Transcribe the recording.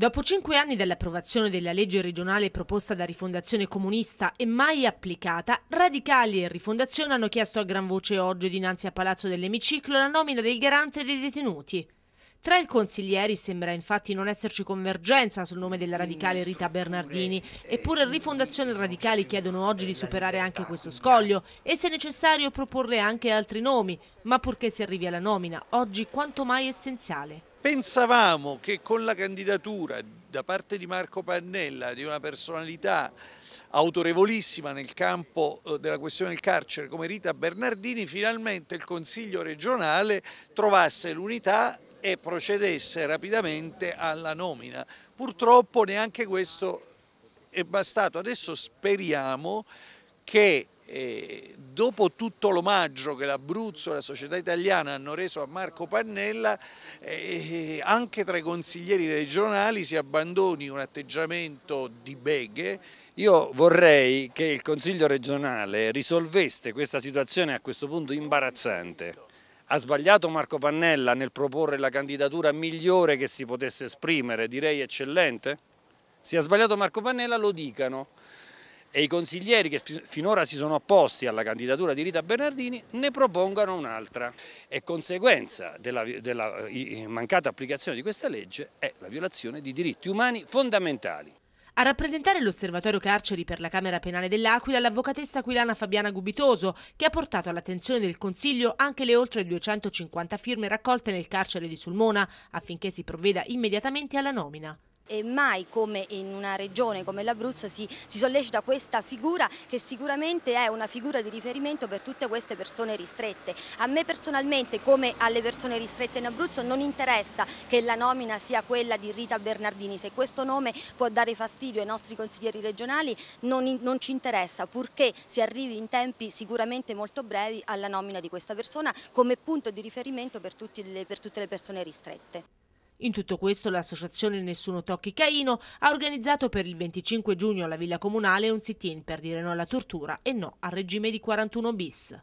Dopo cinque anni dall'approvazione della legge regionale proposta da Rifondazione Comunista e mai applicata, Radicali e Rifondazione hanno chiesto a gran voce oggi dinanzi a Palazzo dell'Emiciclo la nomina del garante dei detenuti. Tra i consiglieri sembra infatti non esserci convergenza sul nome della radicale Rita Bernardini, eh, eh, eppure Rifondazione Radicali chiedono oggi di superare anche questo scoglio e se necessario proporre anche altri nomi, ma purché si arrivi alla nomina, oggi quanto mai essenziale. Pensavamo che con la candidatura da parte di Marco Pannella, di una personalità autorevolissima nel campo eh, della questione del carcere come Rita Bernardini, finalmente il Consiglio regionale trovasse l'unità e procedesse rapidamente alla nomina. Purtroppo neanche questo è bastato. Adesso speriamo che eh, dopo tutto l'omaggio che l'Abruzzo e la società italiana hanno reso a Marco Pannella, eh, anche tra i consiglieri regionali si abbandoni un atteggiamento di beghe io vorrei che il Consiglio regionale risolveste questa situazione a questo punto imbarazzante. Ha sbagliato Marco Pannella nel proporre la candidatura migliore che si potesse esprimere, direi eccellente? Se ha sbagliato Marco Pannella lo dicano e i consiglieri che finora si sono opposti alla candidatura di Rita Bernardini ne propongano un'altra e conseguenza della, della eh, mancata applicazione di questa legge è la violazione di diritti umani fondamentali. A rappresentare l'osservatorio carceri per la Camera Penale dell'Aquila l'avvocatessa aquilana Fabiana Gubitoso, che ha portato all'attenzione del Consiglio anche le oltre 250 firme raccolte nel carcere di Sulmona affinché si provveda immediatamente alla nomina e mai come in una regione come l'Abruzzo si, si, sollecita questa figura che sicuramente è una figura di riferimento per tutte queste persone ristrette. A me personalmente come alle persone ristrette in Abruzzo non interessa che la nomina sia quella di Rita Bernardini, se questo nome può dare fastidio ai nostri consiglieri regionali non, non ci interessa purché si arrivi in tempi sicuramente molto brevi alla nomina di questa persona come punto di riferimento per, le, per tutte le persone ristrette. In tutto questo l'associazione Nessuno Tocchi Caino ha organizzato per il 25 giugno alla Villa Comunale un sit-in per dire no alla tortura e no al regime di 41 bis.